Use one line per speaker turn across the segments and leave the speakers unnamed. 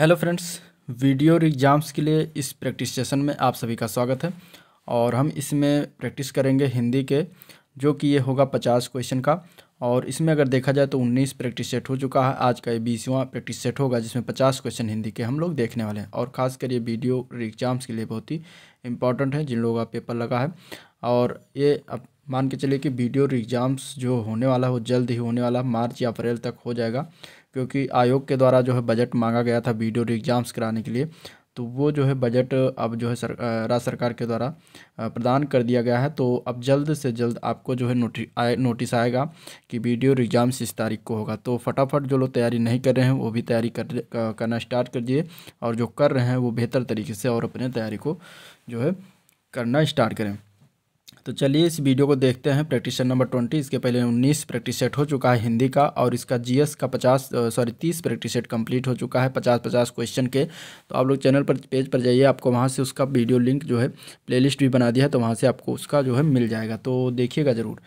hello friends video और exams के लिए इस प्रैक्टिस सेशन में आप सभी का स्वागत है और हम इसमें प्रैक्टिस करेंगे हिंदी के जो कि ये होगा पचास क्वेश्चन का और इसमें अगर देखा जाए तो उन्नीस प्रैक्टिस सेट हो चुका है आज का ये बीसवा प्रैक्टिस सेट होगा जिसमें पचास क्वेश्चन हिंदी के हम लोग देखने वाले हैं और ख़ासकर ये वीडियो एग्ज़ाम्स के लिए बहुत ही इंपॉर्टेंट है जिन लोगों का पेपर लगा है और ये अब मान के चलिए कि वीडियो एग्ज़ाम्स जो होने वाला है वो जल्द ही होने वाला मार्च या अप्रैल तक हो जाएगा क्योंकि आयोग के द्वारा जो है बजट मांगा गया था बी एग्ज़ाम्स कराने के लिए तो वो जो है बजट अब जो है सर राज्य सरकार के द्वारा प्रदान कर दिया गया है तो अब जल्द से जल्द आपको जो है नोटि आए नोटिस आएगा कि वीडियो एग्ज़ाम्स इस तारीख को होगा तो फटाफट जो लोग तैयारी नहीं कर रहे हैं वो भी तैयारी कर करना स्टार्ट कर दिए और जो कर रहे हैं वो बेहतर तरीके से और अपने तैयारी को जो है करना स्टार्ट करें तो चलिए इस वीडियो को देखते हैं प्रैक्टिस सेट नंबर ट्वेंटी इसके पहले उन्नीस प्रैक्टिस सेट हो चुका है हिंदी का और इसका जीएस का पचास सॉरी तीस प्रैक्टिस सेट कंप्लीट हो चुका है पचास पचास क्वेश्चन के तो आप लोग चैनल पर पेज पर जाइए आपको वहाँ से उसका वीडियो लिंक जो है प्ले भी बना दिया है तो वहाँ से आपको उसका जो है मिल जाएगा तो देखिएगा ज़रूर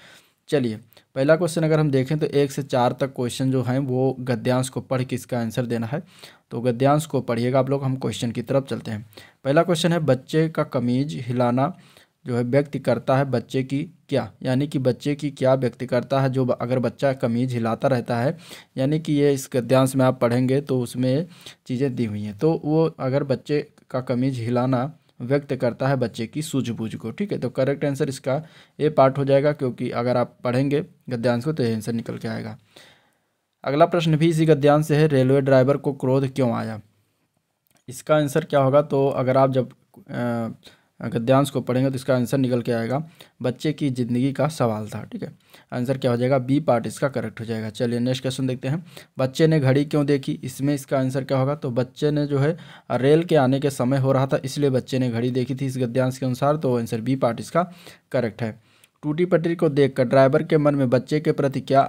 चलिए पहला क्वेश्चन अगर हम देखें तो एक से चार तक क्वेश्चन जो हैं वो गद्यांश को पढ़ के इसका आंसर देना है तो गद्यांश को पढ़िएगा आप लोग हम क्वेश्चन की तरफ चलते हैं पहला क्वेश्चन है बच्चे का कमीज हिलाना जो है व्यक्त करता है बच्चे की क्या यानी कि बच्चे की क्या व्यक्त करता है जो अगर बच्चा कमीज हिलाता रहता है यानी कि ये इस गद्यांश में आप पढ़ेंगे तो उसमें चीज़ें दी हुई हैं तो वो अगर बच्चे का कमीज हिलाना व्यक्त करता है बच्चे की सूझबूझ को ठीक है तो करेक्ट आंसर इसका ए पार्ट हो जाएगा क्योंकि अगर आप पढ़ेंगे गद्यांश को तो ये आंसर निकल के आएगा अगला प्रश्न भी इसी गद्यांश से है रेलवे ड्राइवर को क्रोध क्यों आया इसका आंसर क्या होगा तो अगर आप जब आ, गद्यांश को पढ़ेंगे तो इसका आंसर निकल के आएगा बच्चे की ज़िंदगी का सवाल था ठीक है आंसर क्या हो जाएगा बी पार्ट इसका करेक्ट हो जाएगा चलिए नेक्स्ट क्वेश्चन देखते हैं बच्चे ने घड़ी क्यों देखी इसमें इसका आंसर क्या होगा तो बच्चे ने जो है रेल के आने के समय हो रहा था इसलिए बच्चे ने घड़ी देखी थी इस गद्यांश के अनुसार तो आंसर बी पार्ट इसका करेक्ट है टूटी पटरी को देखकर ड्राइवर के मन में बच्चे के प्रति क्या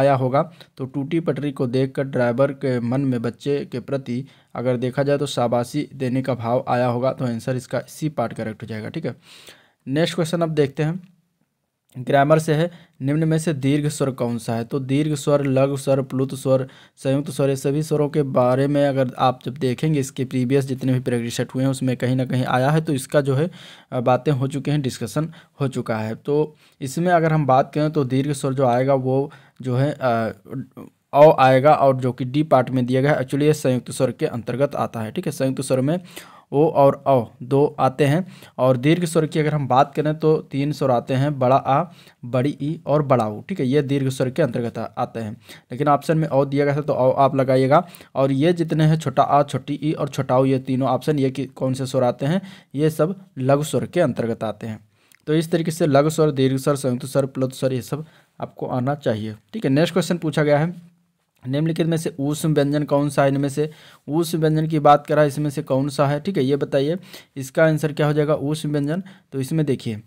आया होगा तो टूटी पटरी को देखकर ड्राइवर के मन में बच्चे के प्रति अगर देखा जाए तो शाबाशी देने का भाव आया होगा तो आंसर इसका सी पार्ट करेक्ट हो जाएगा ठीक है नेक्स्ट क्वेश्चन अब देखते हैं ग्रामर से है निम्न में से दीर्घ स्वर कौन सा है तो दीर्घ स्वर लघु स्वर प्लुत स्वर संयुक्त स्वर ये सभी स्वरों के बारे में अगर आप जब देखेंगे इसके प्रीवियस जितने भी प्रैक्टिस सेट हुए हैं उसमें कहीं ना कहीं आया है तो इसका जो है बातें हो चुके हैं डिस्कशन हो चुका है तो इसमें अगर हम बात करें तो दीर्घ स्वर जो आएगा वो जो है आ, औ आएगा और जो कि डी पार्ट में दिया गया है एक्चुअली ये संयुक्त स्वर के अंतर्गत आता है ठीक है संयुक्त स्वर में ओ और औ दो आते हैं और दीर्घ स्वर की अगर हम बात करें तो तीन स्वर आते हैं बड़ा आ बड़ी ई और बड़ा ऊ ठीक है ये दीर्घ स्वर के अंतर्गत आते हैं लेकिन ऑप्शन में औ दिया गया था तो औ आप लगाइएगा और ये जितने हैं छोटा आ छोटी ई और छोटा ऊ ये तीनों ऑप्शन ये कौन से स्वर आते हैं ये सब लघु स्वर के अंतर्गत आते हैं तो इस तरीके से लघु स्वर दीर्घ स्वर संयुक्त स्वर प्लुत स्वर ये सब आपको आना चाहिए ठीक है नेक्स्ट क्वेश्चन पूछा गया है निम्नलिखित में से ऊष्म व्यंजन कौन सा है इनमें से ऊष्म व्यंजन की बात करा इसमें से कौन सा है ठीक है ये बताइए इसका आंसर क्या हो जाएगा ऊष्म व्यंजन तो इसमें देखिए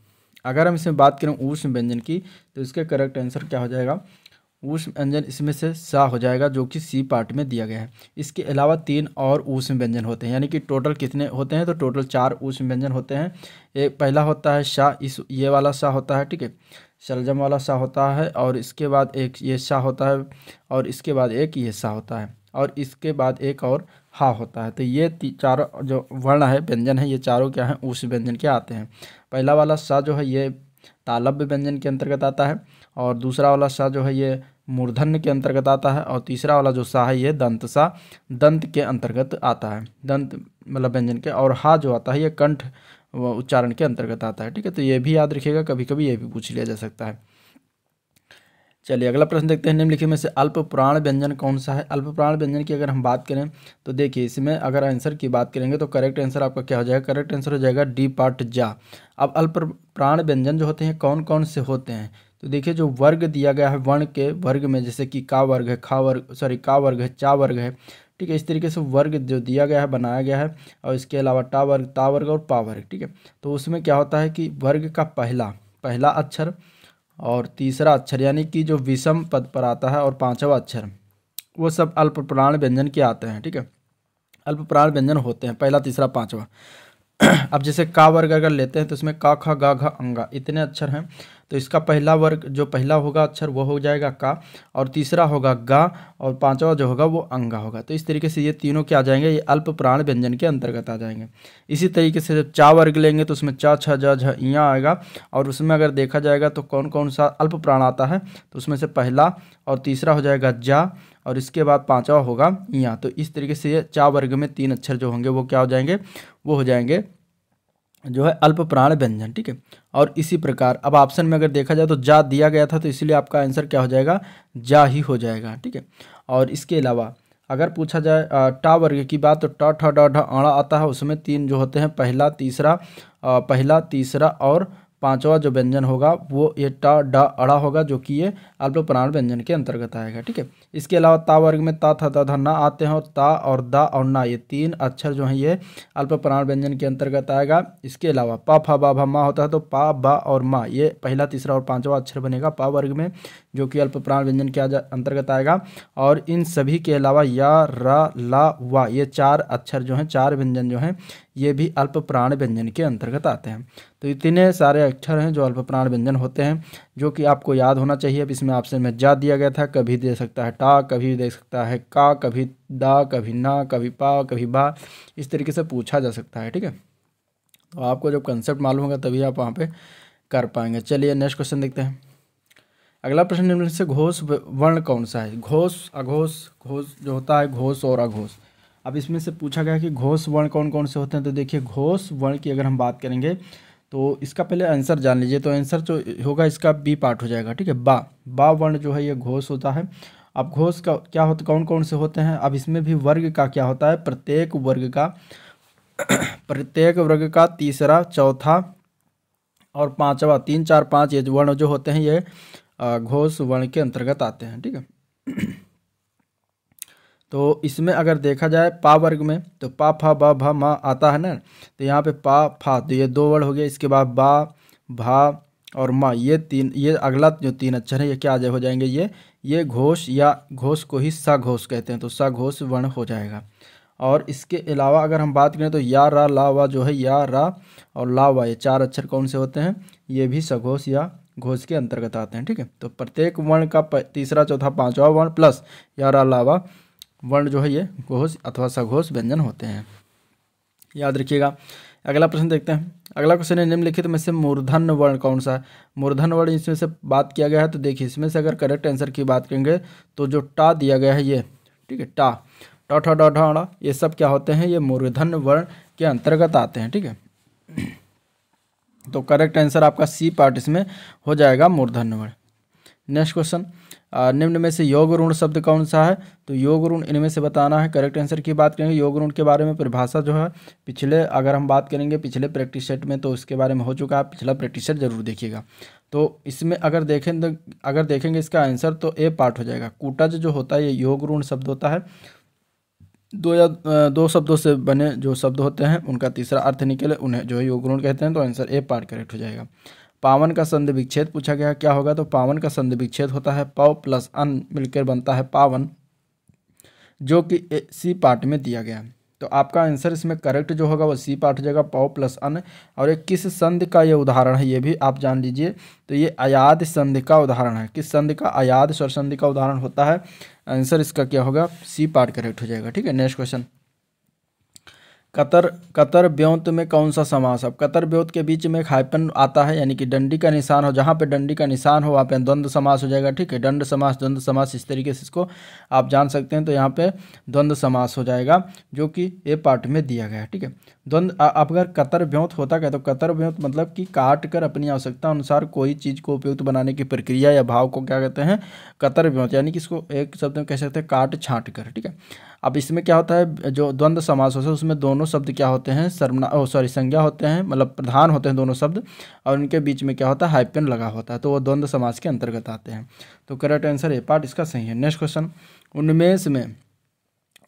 अगर हम इसमें बात करें ऊष्म व्यंजन की तो इसका करेक्ट आंसर क्या हो जाएगा ऊष्म व्यंजन इसमें से सा हो जाएगा जो कि सी पार्ट में दिया गया है इसके अलावा तीन और ऊष्म व्यंजन होते हैं यानी कि टोटल कितने होते हैं तो टोटल चार ऊष्म व्यंजन होते हैं एक पहला होता है शाह इस ये वाला शाह होता है ठीक है शलजम वाला सा होता है और इसके बाद एक ये सा होता है और इसके बाद एक ये सा होता है और इसके बाद एक और हा होता है तो ये चारों जो वर्ण है व्यंजन है ये चारों क्या हैं उस व्यंजन के आते हैं पहला वाला सा जो है ये तालब्य व्यंजन के अंतर्गत आता है और दूसरा वाला सा जो है ये मूर्धन्य के अंतर्गत आता है और तीसरा वाला जो सा है ये दंत सा दंत के अंतर्गत आता है दंत मतलब व्यंजन के और हा जो आता है ये कंठ उच्चारण के अंतर्गत आता है ठीक है तो ये भी याद रखिएगा कभी कभी ये भी पूछ लिया जा सकता है चलिए अगला प्रश्न देखते हैं निम्नलिखित में से अल्प प्राण व्यंजन कौन सा है अल्प प्राण व्यंजन की अगर हम बात करें तो देखिए इसमें अगर आंसर की बात करेंगे तो करेक्ट आंसर आपका क्या हो जाएगा करेक्ट आंसर हो जाएगा डी पार्ट जा अब अल्प प्राण व्यंजन जो होते हैं कौन कौन से होते हैं तो देखिए जो वर्ग दिया गया है वर्ण के वर्ग में जैसे कि का वर्ग है खा वर्ग सॉरी का वर्ग है चा वर्ग है ठीक है इस तरीके से वर्ग जो दिया गया है बनाया गया है और इसके अलावा टा वर्ग ता वर्ग और पा वर्ग ठीक है तो उसमें क्या होता है कि वर्ग का पहला पहला अक्षर और तीसरा अक्षर यानी कि जो विषम पद पर आता है और पाँचवा अक्षर वो सब अल्प प्राण व्यंजन के आते हैं ठीक है अल्प प्राण व्यंजन होते हैं पहला तीसरा पाँचवा अब जैसे का वर्ग अगर लेते हैं तो इसमें का खा गा घा अंगा इतने अक्षर हैं तो इसका पहला वर्ग जो पहला होगा अक्षर वो हो जाएगा का और तीसरा होगा गा और पांचवा जो होगा वो अंगा होगा तो इस तरीके से ये तीनों क्या आ जाएंगे ये अल्प प्राण व्यंजन के अंतर्गत आ जाएंगे इसी तरीके से जब चा वर्ग लेंगे तो उसमें चा छ झ झियाँ आएगा और उसमें अगर देखा जाएगा तो कौन कौन सा अल्प प्राण आता है तो उसमें से पहला और तीसरा हो जाएगा जा और इसके बाद पाँचवा होगा यहाँ तो इस तरीके से चा वर्ग में तीन अक्षर जो होंगे वो क्या हो जाएंगे वो हो जाएंगे जो है अल्प प्राण व्यंजन ठीक है और इसी प्रकार अब ऑप्शन में अगर देखा जाए तो जा दिया गया था तो इसलिए आपका आंसर क्या हो जाएगा जा ही हो जाएगा ठीक है और इसके अलावा अगर पूछा जाए टा वर्ग की बात तो ट ठ ड अणा आता है उसमें तीन जो होते हैं पहला तीसरा आ, पहला तीसरा और पांचवा जो व्यंजन होगा वो ये ट ड अड़ा होगा जो कि ये अल्प प्राण व्यंजन के अंतर्गत आएगा ठीक है इसके अलावा ता वर्ग में ता था तथा ना आते हैं और ता और दा और ना ये तीन अक्षर जो हैं ये अल्प प्राण व्यंजन के अंतर्गत आएगा इसके अलावा पा फा बा भा माँ होता है तो पा बा और माँ ये पहला तीसरा और पाँचवा अक्षर बनेगा पा वर्ग में जो कि अल्प प्राण व्यंजन के अंतर्गत आएगा और इन सभी के अलावा या रा ला वा ये चार अक्षर जो हैं चार व्यंजन जो हैं ये भी अल्प प्राण व्यंजन के अंतर्गत आते हैं तो इतने सारे अक्षर हैं जो अल्प प्राण व्यंजन होते हैं जो कि आपको याद होना चाहिए अब इसमें ऑप्शन में जा दिया गया था कभी दे सकता है टा कभी दे सकता है का कभी दा कभी ना कभी पा कभी बा इस तरीके से पूछा जा सकता है ठीक है तो आपको जब कंसेप्ट मालूम होगा तभी आप वहाँ पर कर पाएंगे चलिए नेक्स्ट क्वेश्चन देखते हैं अगला प्रश्न निम्न से घोष वर्ण कौन सा है घोष अघोष घोष जो होता है घोष और अघोष अब इसमें से पूछा गया कि घोष वर्ण कौन कौन से होते हैं तो देखिए घोष वर्ण की अगर हम बात करेंगे तो इसका पहले आंसर जान लीजिए तो आंसर जो होगा इसका बी पार्ट हो जाएगा ठीक है बा बा वर्ण जो है ये घोष होता है अब घोष का क्या होता कौन कौन से होते हैं अब इसमें भी वर्ग का क्या होता है प्रत्येक वर्ग का प्रत्येक वर्ग का तीसरा चौथा और पांचवा तीन चार पाँच ये वर्ण जो होते हैं ये घोष वर्ण के अंतर्गत आते हैं ठीक है तो इसमें अगर देखा जाए पा वर्ग में तो पा फा बा भा मा आता है ना तो यहाँ पे पा फा तो ये दो वर्ड हो गया इसके बाद बा भा और माँ ये तीन ये अगला जो तीन अक्षर है ये क्या हो जाएंगे ये ये घोष या घोष को ही सा घोष कहते हैं तो सा घोष वर्ण हो जाएगा और इसके अलावा अगर हम बात करें तो या रा ला वा जो है या रा और ला वा ये चार अक्षर कौन से होते हैं ये भी सघोष या घोष के अंतर्गत आते हैं ठीक है तो प्रत्येक वर्ण का तीसरा चौथा पाँचवा वर्ण प्लस या रा ला वा वर्ण जो है ये घोष अथवा सघोष व्यंजन होते हैं याद रखिएगा अगला प्रश्न देखते हैं अगला क्वेश्चन है निम्नलिखित में से मूर्धन वर्ण कौन सा है मूर्धन वर्ण इसमें से बात किया गया है तो देखिए इसमें से अगर करेक्ट आंसर की बात करेंगे तो जो टा दिया गया है ये ठीक है टा टा ठा डा ढा ये सब क्या होते हैं ये मूर्धन वर्ण के अंतर्गत आते हैं ठीक है तो करेक्ट आंसर आपका सी पार्ट इसमें हो जाएगा मूर्धन वर्ण नेक्स्ट क्वेश्चन निम्न में से योग ऋण शब्द कौन सा है तो योग ऋण इनमें से बताना है करेक्ट आंसर की बात करेंगे योग ऋण के बारे में परिभाषा जो है पिछले अगर हम बात करेंगे पिछले प्रैक्टिस सेट में तो उसके बारे में हो चुका है पिछला प्रैक्टिस सेट जरूर देखिएगा तो इसमें अगर देखें तो अगर देखेंगे इसका आंसर तो ए पार्ट हो जाएगा कूटज जो होता है ये योग ऋण शब्द होता है दो या दो शब्दों से बने जो शब्द होते हैं उनका तीसरा अर्थ निकले उन्हें जो है योग ऋण कहते हैं तो आंसर ए पार्ट करेक्ट हो जाएगा पावन का संधि विच्छेद पूछा गया क्या होगा तो पावन का संधि विच्छेद होता है पव प्लस अन मिलकर बनता है पावन जो कि सी पार्ट में दिया गया तो आपका आंसर इसमें करेक्ट जो होगा वो सी पार्ट हो जाएगा पव प्लस अन और एक किस संध का ये उदाहरण है ये भी आप जान लीजिए तो ये अयाध संधि का उदाहरण है किस संध का अयाध स्वर संधि का उदाहरण होता है आंसर इसका क्या होगा सी पार्ट करेक्ट हो जाएगा ठीक है नेक्स्ट क्वेश्चन कतर कतर ब्योंत में कौन सा समास अब कतर ब्योंत के बीच में खाइपन आता है यानी कि डंडी का निशान हो जहाँ पे डंडी का निशान हो वहाँ पे द्वंद्व समास हो जाएगा ठीक है दंड समास द्वंद्व समास इस तरीके से इसको आप जान सकते हैं तो यहाँ पे द्वंद्व समास हो जाएगा जो कि ए पार्ट में दिया गया है ठीक है द्वंद अब अगर कतर ब्योंत होता क्या तो कतर ब्योंत मतलब कि काट कर अपनी आवश्यकता अनुसार कोई चीज़ को उपयुक्त बनाने की प्रक्रिया या भाव को क्या कहते हैं कतर ब्योंत यानी कि इसको एक शब्द में कह सकते हैं काट छाँट कर ठीक है अब इसमें क्या होता है जो द्वंद्व समास होता है उसमें दोनों शब्द क्या होते हैं सर्वना सॉरी संज्ञा होते हैं मतलब प्रधान होते हैं दोनों शब्द और उनके बीच में क्या होता है हाइपेन लगा होता है तो वो द्वंद्व समास के अंतर्गत आते हैं तो करेक्ट आंसर ए पार्ट इसका सही है नेक्स्ट क्वेश्चन उन्मेष में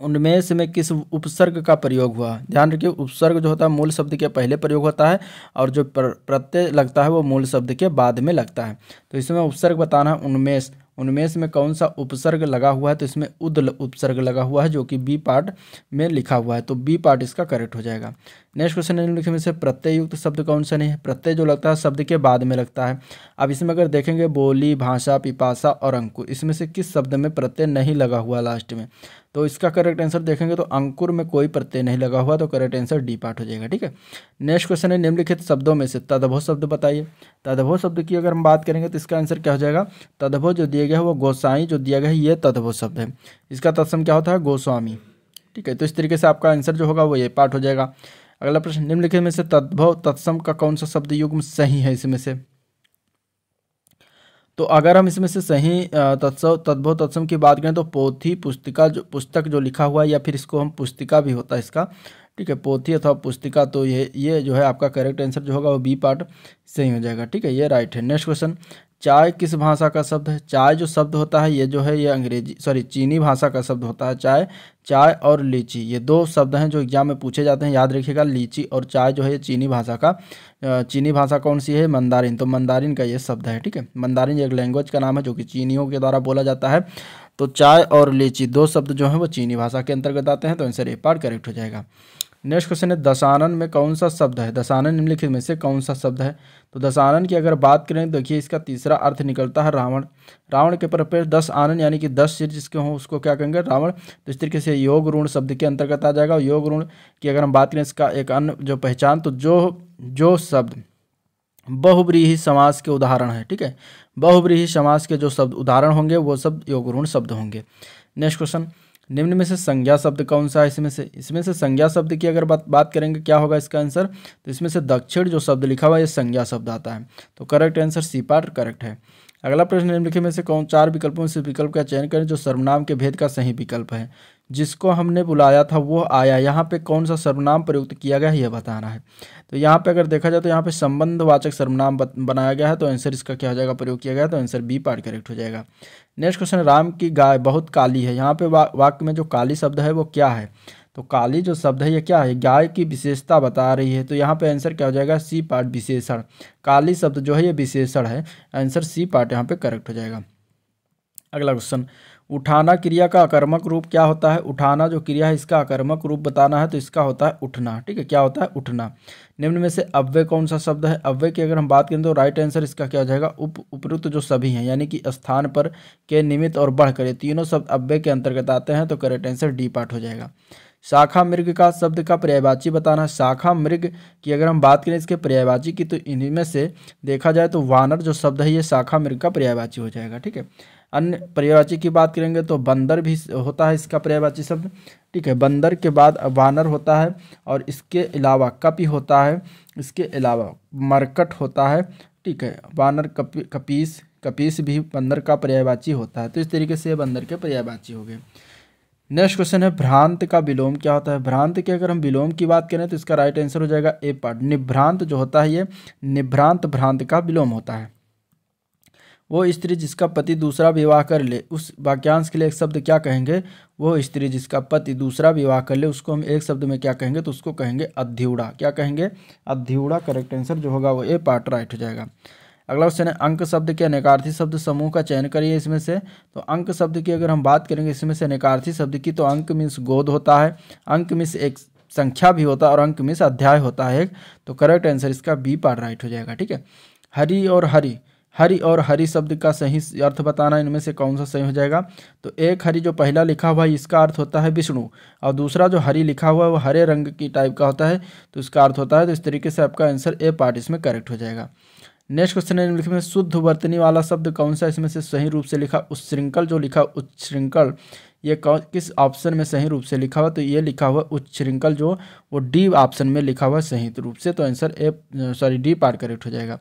उन्मेष में किस उपसर्ग का प्रयोग हुआ ध्यान रखिए उपसर्ग जो होता है मूल शब्द के पहले प्रयोग होता है और जो प्रत्यय लगता है वो मूल शब्द के बाद में लगता है तो इसमें उपसर्ग बताना है उन्मेष उनमें से में कौन सा उपसर्ग लगा हुआ है तो इसमें उद उपसर्ग लगा हुआ है जो कि बी पार्ट में लिखा हुआ है तो बी पार्ट इसका करेक्ट हो जाएगा नेक्स्ट क्वेश्चन है निम्नलिखित में से प्रत्यय युक्त शब्द कौन सा नहीं है प्रत्यय जो लगता है शब्द के बाद में लगता है अब इसमें अगर देखेंगे बोली भाषा पिपाशा और अंकुर इसमें से किस शब्द में प्रत्यय नहीं लगा हुआ लास्ट में तो इसका करेक्ट आंसर देखेंगे तो अंकुर में कोई प्रत्यय नहीं लगा हुआ तो करेक्ट आंसर डी पार्ट हो जाएगा ठीक है नेक्स्ट क्वेश्चन है निम्नलिखित शब्दों में से तदभो शब्द बताइए तदभो शब्द की अगर हम बात करेंगे तो इसका आंसर क्या हो जाएगा तदभो जो दिया गया है वो गोसाई जो दिया गया है ये तदभो शब्द है इसका तत्सम क्या होता है गोस्वामी ठीक है तो इस तरीके से आपका आंसर जो होगा वो ये पार्ट हो जाएगा अगला प्रश्न निम्नलिखित में से तद्भव तत्सम का कौन सा शब्द युग्म सही है इसमें से तो अगर हम इसमें से सही तत्सव तद्भव तत्सम की बात करें तो पोथी पुस्तिका जो पुस्तक जो लिखा हुआ है या फिर इसको हम पुस्तिका भी होता है इसका ठीक है पोथी अथवा पुस्तिका तो ये ये जो है आपका करेक्ट आंसर जो होगा वो बी पार्ट सही हो जाएगा ठीक है ये राइट है नेक्स्ट क्वेश्चन चाय किस भाषा का शब्द है चाय जो शब्द होता है ये जो है ये अंग्रेजी सॉरी चीनी भाषा का शब्द होता है चाय चाय और लीची ये दो शब्द हैं जो एग्जाम में पूछे जाते हैं याद रखिएगा लीची और चाय जो है ये चीनी भाषा का चीनी भाषा कौन सी है मंदारिन तो मंदारिन का ये शब्द है ठीक है मंदारिन एक लैंग्वेज का नाम है जो कि चीनियों के द्वारा बोला जाता है तो चाय और लीची दो शब्द जो हैं वो चीनी भाषा के अंतर्गत आते हैं तो आंसर ए पार्ट करेक्ट हो जाएगा नेक्स्ट क्वेश्चन है दशानन में कौन सा शब्द है दशानन निम्नलिखित में से कौन सा शब्द है तो दशानन की अगर बात करें तो देखिए इसका तीसरा अर्थ निकलता है रावण रावण के परपे दस आनंद यानी कि दस सिर जिसके हों उसको क्या कहेंगे रावण तो इस तरीके से योग ऋण शब्द के अंतर्गत आ जाएगा योग ऋण की अगर हम बात करें इसका एक अन्य जो पहचान तो जो जो शब्द बहुब्रीही समाज के उदाहरण है ठीक है बहुब्रीही समाज के जो शब्द उदाहरण होंगे वो शब्द ऋण शब्द होंगे नेक्स्ट क्वेश्चन निम्न में से संज्ञा शब्द कौन सा है इसमें से इसमें से संज्ञा शब्द की अगर बात बात करेंगे क्या होगा इसका आंसर तो इसमें से दक्षिण जो शब्द लिखा हुआ है ये संज्ञा शब्द आता है तो correct answer C part correct है अगला प्रश्न निम्नलिखित में से कौन चार विकल्पों में से विकल्प का चयन करें जो सर्वनाम के भेद का सही विकल्प है जिसको हमने बुलाया था वो आया यहाँ पे कौन सा सर्वनाम प्रयुक्त किया गया है यह बताना है तो यहाँ पे अगर देखा जाए तो यहाँ पे संबंधवाचक सर्वनाम बनाया गया है तो आंसर इसका क्या हो जाएगा प्रयोग किया गया तो आंसर बी पार्ट करेक्ट हो जाएगा नेक्स्ट क्वेश्चन राम की गाय बहुत काली है यहाँ पे वा, वाक्य में जो काली शब्द है वो क्या है तो काली जो शब्द है ये क्या है गाय की विशेषता बता रही है तो यहाँ पे आंसर क्या हो जाएगा सी पार्ट विशेषण काली शब्द जो है ये विशेषण है आंसर सी पार्ट यहाँ पे करेक्ट हो जाएगा अगला क्वेश्चन उठाना क्रिया का आक्रमक रूप क्या होता है उठाना जो क्रिया है इसका आकर्मक रूप बताना है तो इसका होता है उठना ठीक है क्या होता है उठना निम्न में से अव्यय कौन सा शब्द है अव्यय की अगर हम बात करें तो राइट आंसर इसका क्या हो जाएगा उप उपयुक्त जो सभी हैं यानी कि स्थान पर के निमित्त और बढ़ करे तीनों शब्द अव्यय के अंतर्गत आते हैं तो करेक्ट आंसर डी पार्ट हो जाएगा शाखा मृग का शब्द का पर्यायवाची बताना शाखा मृग की अगर हम बात करें इसके पर्यायवाची की तो इनमें से देखा जाए तो वानर जो शब्द है ये शाखा मृग का पर्यायवाची हो जाएगा ठीक है अन्य पर्यायवाची की बात करेंगे तो बंदर भी होता है इसका पर्यायवाची शब्द ठीक है बंदर के बाद वानर होता है और इसके अलावा कपि होता है इसके अलावा मरकट होता है ठीक है वानर कपि कपीस कपीस भी बंदर का पर्यायवाची होता है तो इस तरीके से बंदर के पर्यायवाची हो गए नेक्स्ट क्वेश्चन है भ्रांत का विलोम क्या होता है भ्रांत के अगर हम विलोम की बात करें तो इसका राइट आंसर हो जाएगा ए पार्ट निभ्रांत जो होता है ये निभ्रांत भ्रांत का विलोम होता है वो स्त्री जिसका पति दूसरा विवाह कर ले उस वाक्यांश के लिए एक शब्द क्या कहेंगे वो स्त्री जिसका पति दूसरा विवाह कर ले उसको हम एक शब्द में क्या कहेंगे तो उसको कहेंगे अध्यूड़ा क्या कहेंगे अध्यूड़ा करेक्ट आंसर जो होगा वो ए पार्ट राइट हो जाएगा अगला क्वेश्चन है अंक शब्द के अनेकार्थी शब्द समूह का चयन करिए इसमें से तो अंक शब्द की अगर हम बात करेंगे इसमें से अनेकार्थी शब्द की तो अंक मीन्स गोद होता है अंक मीन्स एक संख्या भी होता है और अंक मीन्स अध्याय होता है तो करेक्ट आंसर इसका बी पार्ट राइट हो जाएगा ठीक है हरी और हरी हरी और हरी शब्द का सही अर्थ बताना इनमें से कौन सा सही हो जाएगा तो एक हरी जो पहला लिखा हुआ है इसका अर्थ होता है विष्णु और दूसरा जो हरी लिखा हुआ है वो हरे रंग की टाइप का होता है तो इसका अर्थ होता है तो इस तरीके से आपका आंसर ए पार्ट इसमें करेक्ट हो जाएगा नेक्स्ट क्वेश्चन है लिखे में शुद्ध वर्तनी वाला शब्द कौन सा इसमें से सही रूप से लिखा उच्छृंखल जो लिखा उच्छृंखल ये कौन किस ऑप्शन में सही रूप से लिखा हुआ तो ये लिखा हुआ उच्चृंकल जो वो डी ऑप्शन में लिखा हुआ सही रूप से तो answer A sorry D part correct हो जाएगा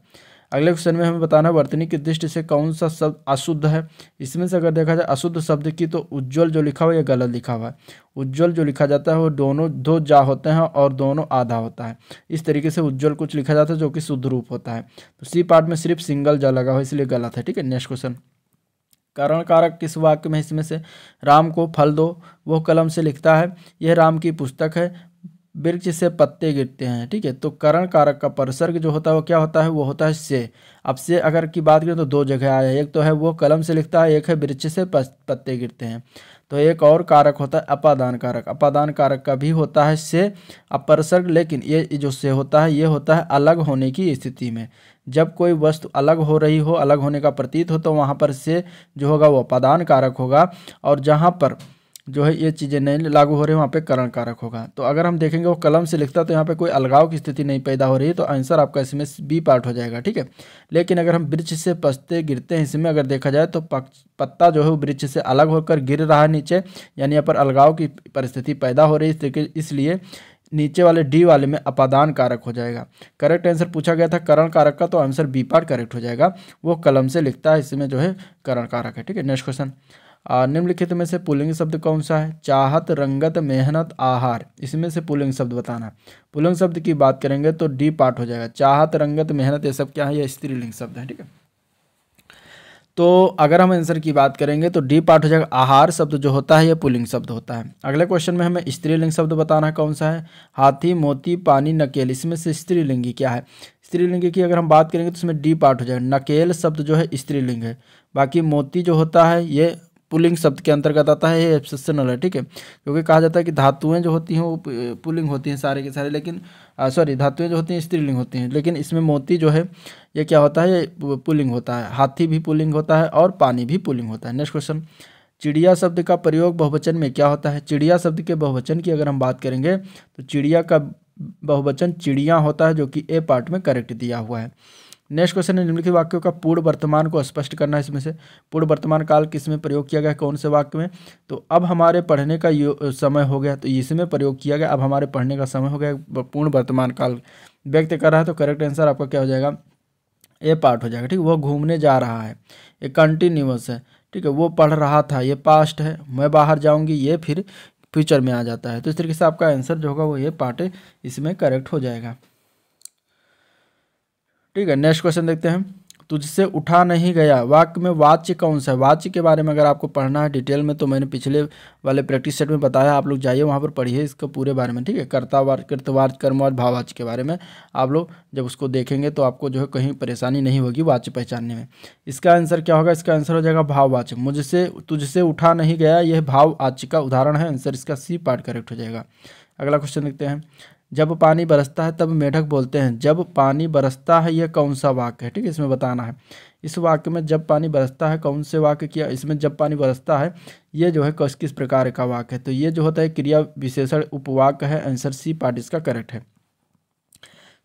अगले क्वेश्चन में हमें बताना वर्तनी की दृष्टि से कौन सा शब्द अशुद्ध है इसमें से अगर देखा जाए अशुद्ध शब्द की तो उज्ज्वल जो लिखा हुआ है गलत लिखा हुआ है उज्ज्वल जो लिखा जाता है वो दोनों दो जा होते हैं और दोनों आधा होता है इस तरीके से उज्ज्वल कुछ लिखा जाता है जो कि शुद्ध रूप होता है तो सी पार्ट में सिर्फ सिंगल जा लगा हुआ इसलिए गलत है ठीक है नेक्स्ट क्वेश्चन कारण कारक किस वाक्य में इसमें से राम को फल दो वह कलम से लिखता है यह राम की पुस्तक है वृक्ष से पत्ते गिरते हैं ठीक है तो करण कारक का परिसर्ग जो होता है वो क्या होता है वो होता है से अब से अगर की बात करें तो दो जगह आया है एक तो है वो कलम से लिखता है एक है वृक्ष से पत्ते गिरते हैं तो एक और कारक होता है अपादान कारक अपादान कारक का भी होता है से अपरसर्ग लेकिन ये जो से होता है ये होता है अलग होने की स्थिति में जब कोई वस्तु अलग हो रही हो अलग होने का प्रतीत हो तो वहाँ पर से जो होगा वो अपादान कारक होगा और जहाँ पर जो है ये चीज़ें नहीं लागू हो रही वहाँ पे करण कारक होगा तो अगर हम देखेंगे वो कलम से लिखता तो यहाँ पे कोई अलगाव की स्थिति नहीं पैदा हो रही है तो आंसर आपका इसमें बी पार्ट हो जाएगा ठीक है लेकिन अगर हम वृक्ष से पचते गिरते हैं इसमें अगर देखा जाए तो पत्ता जो है वो वृक्ष से अलग होकर गिर रहा है नीचे यानी यहाँ पर अलगाव की परिस्थिति पैदा हो रही है इसलिए नीचे वाले डी वाले में अपादान कारक हो जाएगा करेक्ट आंसर पूछा गया था करण कारक का तो आंसर बी पार्ट करेक्ट हो जाएगा वो कलम से लिखता है इसमें जो है करण कारक है ठीक है नेक्स्ट क्वेश्चन निम्नलिखित में से पुलिंग शब्द कौन सा है चाहत रंगत मेहनत आहार इसमें से पुलिंग शब्द बताना पुलिंग शब्द की बात करेंगे तो डी पार्ट हो जाएगा चाहत रंगत मेहनत ये सब क्या है ये स्त्रीलिंग शब्द है ठीक है तो अगर हम आंसर की बात करेंगे तो डी पार्ट हो जाएगा आहार शब्द जो होता है यह पुलिंग शब्द होता है अगले क्वेश्चन में हमें स्त्रीलिंग शब्द बताना है कौन सा है हाथी मोती पानी नकेल इसमें से स्त्रीलिंगी क्या है स्त्रीलिंग की अगर हम बात करेंगे तो इसमें डी पार्ट हो जाएगा नकेल शब्द जो है स्त्रीलिंग है बाकी मोती जो होता है ये पुलिंग शब्द के अंतर्गत आता है ये एक्सेप्शनल है ठीक है क्योंकि कहा जाता है कि धातुएं जो होती हैं वो पुलिंग होती हैं सारे के सारे लेकिन सॉरी धातुएं जो होती हैं स्त्रीलिंग होती हैं लेकिन इसमें मोती जो है ये क्या होता है ये पुलिंग होता है हाथी भी पुलिंग होता है और पानी भी पुलिंग होता है नेक्स्ट क्वेश्चन चिड़िया शब्द का प्रयोग बहुवचन में क्या होता है चिड़िया शब्द के बहुवचन की अगर हम बात करेंगे तो चिड़िया का बहुवचन चिड़िया होता है जो कि ए पार्ट में करेक्ट दिया हुआ है नेक्स्ट क्वेश्चन है निम्नलिखित वाक्यों का पूर्ण वर्तमान को स्पष्ट करना है इसमें से पूर्ण वर्तमान काल किस में प्रयोग किया गया कौन से वाक्य में तो अब हमारे पढ़ने का समय हो गया तो इसमें प्रयोग किया गया अब हमारे पढ़ने का समय हो गया पूर्ण वर्तमान काल व्यक्त कर रहा है तो करेक्ट आंसर आपका क्या हो जाएगा ए पार्ट हो जाएगा ठीक वह घूमने जा रहा है ये कंटिन्यूस है ठीक है वो पढ़ रहा था ये पास्ट है मैं बाहर जाऊंगी ये फिर फ्यूचर में आ जाता है तो इस तरीके से आपका आंसर जो होगा वो ये पार्ट इसमें करेक्ट हो जाएगा ठीक है नेक्स्ट क्वेश्चन देखते हैं तुझसे उठा नहीं गया वाक्य में वाच्य कौन सा है वाच्य के बारे में अगर आपको पढ़ना है डिटेल में तो मैंने पिछले वाले प्रैक्टिस सेट में बताया आप लोग जाइए वहाँ पर पढ़िए इसके पूरे बारे में ठीक है कर्तावार कृतवार्च कर्मवाच भाववाच्य के बारे में आप लोग जब उसको देखेंगे तो आपको जो है कहीं परेशानी नहीं होगी वाच्य पहचानने में इसका आंसर क्या होगा इसका आंसर हो जाएगा भाववाच्य मुझसे तुझसे उठा नहीं गया यह भाव आच्य का उदाहरण है आंसर इसका सी पार्ट करेक्ट हो जाएगा अगला क्वेश्चन देखते हैं जब पानी बरसता है तब मेढक बोलते हैं जब पानी बरसता है यह कौन सा वाक्य है ठीक है इसमें बताना है इस वाक्य में जब पानी बरसता है कौन से वाक्य किया इसमें जब पानी बरसता है ये जो है किस किस प्रकार का वाक्य है तो ये जो होता है क्रिया विशेषण उपवाक्य है आंसर सी पार्ट इसका करेक्ट है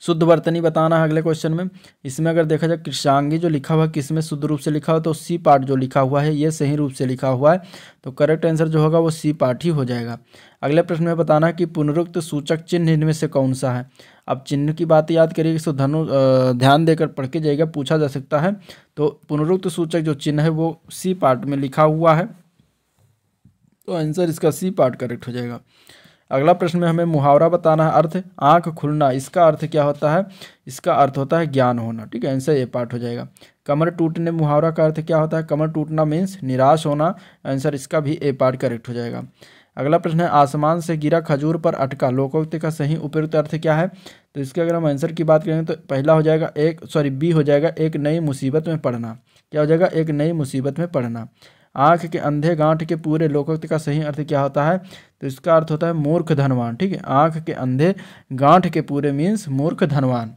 शुद्ध वर्तनी बताना है अगले क्वेश्चन में इसमें अगर देखा जाए कृषांगी जो लिखा हुआ है किस में शुद्ध रूप से लिखा हुआ तो सी पार्ट जो लिखा हुआ है ये सही रूप से लिखा हुआ है तो करेक्ट आंसर जो होगा वो सी पार्ट ही हो जाएगा अगले प्रश्न में बताना है कि पुनरुक्त सूचक चिन्ह इनमें से कौन सा है अब चिन्ह की बात याद करिए इसको धनु ध्यान देकर पढ़ के जाएगा पूछा जा सकता है तो पुनरुक्त सूचक जो चिन्ह है वो सी पार्ट में लिखा हुआ है तो आंसर इसका सी पार्ट करेक्ट हो जाएगा अगला प्रश्न में हमें मुहावरा बताना है अर्थ आँख खुलना इसका अर्थ क्या होता है इसका अर्थ होता है ज्ञान होना ठीक है आंसर ए पार्ट हो जाएगा कमर टूटने मुहावरा का अर्थ क्या होता है कमर टूटना मीन्स निराश होना आंसर इसका भी ए पार्ट करेक्ट हो जाएगा अगला प्रश्न है आसमान से गिरा खजूर पर अटका लोकोक्ति का सही उपयुक्त अर्थ क्या है तो इसके अगर हम आंसर की बात करेंगे तो पहला हो जाएगा एक सॉरी बी हो जाएगा एक नई मुसीबत में पढ़ना क्या हो जाएगा एक नई मुसीबत में पढ़ना आँख के अंधे गांठ के पूरे लोकोक्त का सही अर्थ क्या होता है तो इसका अर्थ होता है मूर्ख धनवान ठीक है आँख के अंधे गांठ के पूरे मीन्स मूर्ख धनवान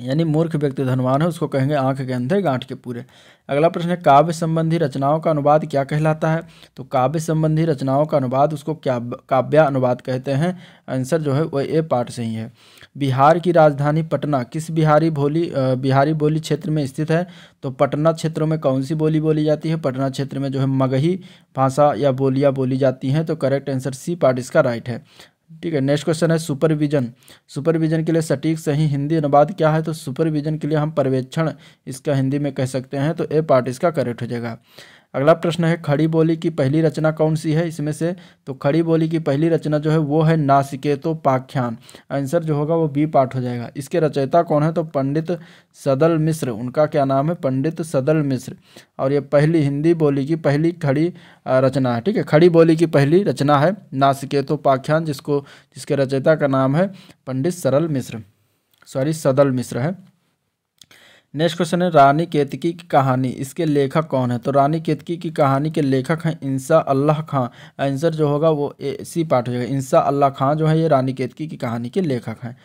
यानी मूर्ख व्यक्ति धनवान है उसको कहेंगे आंख के अंधे गांठ के पूरे अगला प्रश्न है काव्य संबंधी रचनाओं का अनुवाद क्या कहलाता है तो काव्य संबंधी रचनाओं का अनुवाद उसको क्या काव्या अनुवाद कहते हैं आंसर जो है वह ए पार्ट से ही है बिहार की राजधानी पटना किस बिहारी बोली बिहारी बोली क्षेत्र में स्थित है तो पटना क्षेत्रों में कौन सी बोली बोली जाती है पटना क्षेत्र में जो है मगही भाषा या बोलियाँ बोली जाती हैं तो करेक्ट आंसर सी पार्ट इसका राइट है ठीक है नेक्स्ट क्वेश्चन है सुपरविजन सुपरविजन के लिए सटीक सही हिंदी अनुवाद क्या है तो सुपरविजन के लिए हम पर्यवेक्षण इसका हिंदी में कह सकते हैं तो ए पार्ट इसका करेक्ट हो जाएगा अगला प्रश्न है खड़ी बोली की पहली रचना कौन सी है इसमें से तो खड़ी बोली की पहली रचना जो है वो है नासिकेतो पाख्यान आंसर जो होगा वो बी पाठ हो जाएगा इसके रचयिता कौन है तो पंडित सदल मिश्र उनका क्या नाम है पंडित सदल मिश्र और ये पहली हिंदी बोली की पहली खड़ी रचना है ठीक है खड़ी बोली की पहली रचना है नासिकेतो पाख्यान जिसको जिसके रचयिता का नाम है पंडित सरल मिश्र सॉरी सदल मिश्र है नेक्स्ट क्वेश्चन है रानी केतकी की कहानी इसके लेखक कौन है तो रानी केतकी की कहानी के लेखक हैं इंसा अल्लाह खां आंसर जो होगा वो ए सी पार्ट हो जाएगा इंसा अल्लाह खां जो है ये रानी केतकी की कहानी के लेखक हैं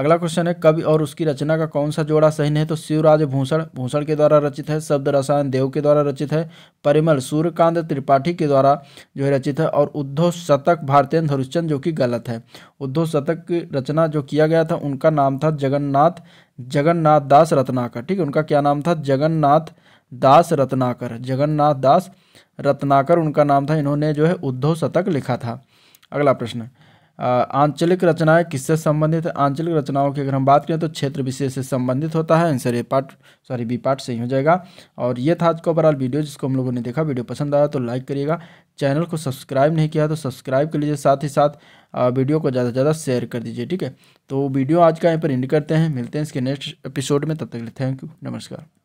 अगला क्वेश्चन है कवि और उसकी रचना का कौन सा जोड़ा सही नहीं तो शिवराज भूषण भूषण के द्वारा रचित है शब्द रसायन देव के द्वारा रचित है परिमल सूर्यकांत त्रिपाठी के द्वारा जो है रचित है और उद्धव शतक भारतीय हरिश्चंद जो कि गलत है उद्धव शतक की रचना जो किया गया था उनका नाम था जगन्नाथ जगन्नाथ दास रत्नाकर ठीक है उनका क्या नाम था जगन्नाथ दास रत्नाकर जगन्नाथ दास रत्नाकर उनका नाम था इन्होंने जो है उद्धव शतक लिखा था अगला प्रश्न आंचलिक रचनाएं किससे संबंधित है आंचलिक रचनाओं की अगर हम बात करें तो क्षेत्र विशेष से संबंधित होता है answer A part sorry B part सही हो जाएगा और ये था आज का ओवरऑल वीडियो जिसको हम लोगों ने देखा वीडियो पसंद आया तो लाइक करिएगा चैनल को सब्सक्राइब नहीं किया तो सब्सक्राइब कर लीजिए साथ ही साथ वीडियो को ज़्यादा से ज़्यादा शेयर कर दीजिए ठीक है तो वीडियो आज का यहाँ पर एंड करते हैं मिलते हैं इसके नेक्स्ट एपिसोड में तब तक थैंक यू नमस्कार